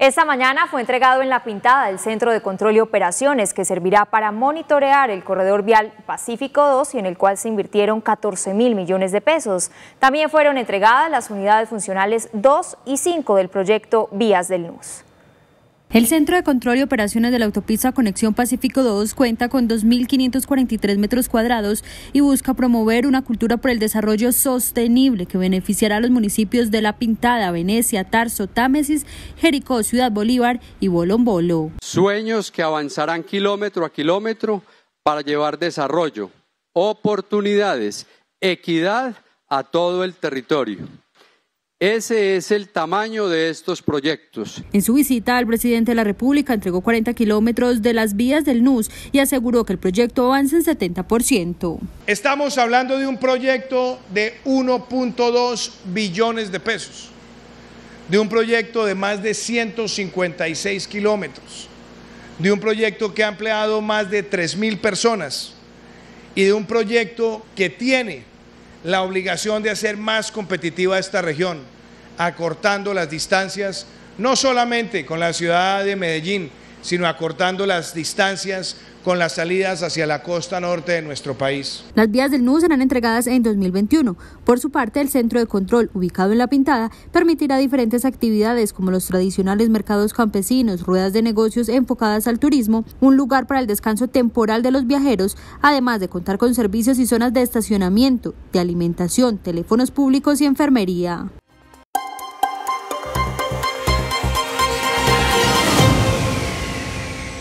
Esta mañana fue entregado en La Pintada el Centro de Control y Operaciones que servirá para monitorear el corredor vial Pacífico 2 y en el cual se invirtieron 14 mil millones de pesos. También fueron entregadas las unidades funcionales 2 y 5 del proyecto Vías del NUS. El Centro de Control y Operaciones de la Autopista Conexión Pacífico 2 cuenta con 2.543 metros cuadrados y busca promover una cultura por el desarrollo sostenible que beneficiará a los municipios de La Pintada, Venecia, Tarso, Támesis, Jericó, Ciudad Bolívar y Bolombolo. Sueños que avanzarán kilómetro a kilómetro para llevar desarrollo, oportunidades, equidad a todo el territorio. Ese es el tamaño de estos proyectos. En su visita, el presidente de la República entregó 40 kilómetros de las vías del NUS y aseguró que el proyecto avanza en 70%. Estamos hablando de un proyecto de 1.2 billones de pesos, de un proyecto de más de 156 kilómetros, de un proyecto que ha empleado más de mil personas y de un proyecto que tiene la obligación de hacer más competitiva esta región, acortando las distancias, no solamente con la ciudad de Medellín, sino acortando las distancias con las salidas hacia la costa norte de nuestro país. Las vías del NU serán entregadas en 2021. Por su parte, el centro de control, ubicado en La Pintada, permitirá diferentes actividades como los tradicionales mercados campesinos, ruedas de negocios enfocadas al turismo, un lugar para el descanso temporal de los viajeros, además de contar con servicios y zonas de estacionamiento, de alimentación, teléfonos públicos y enfermería.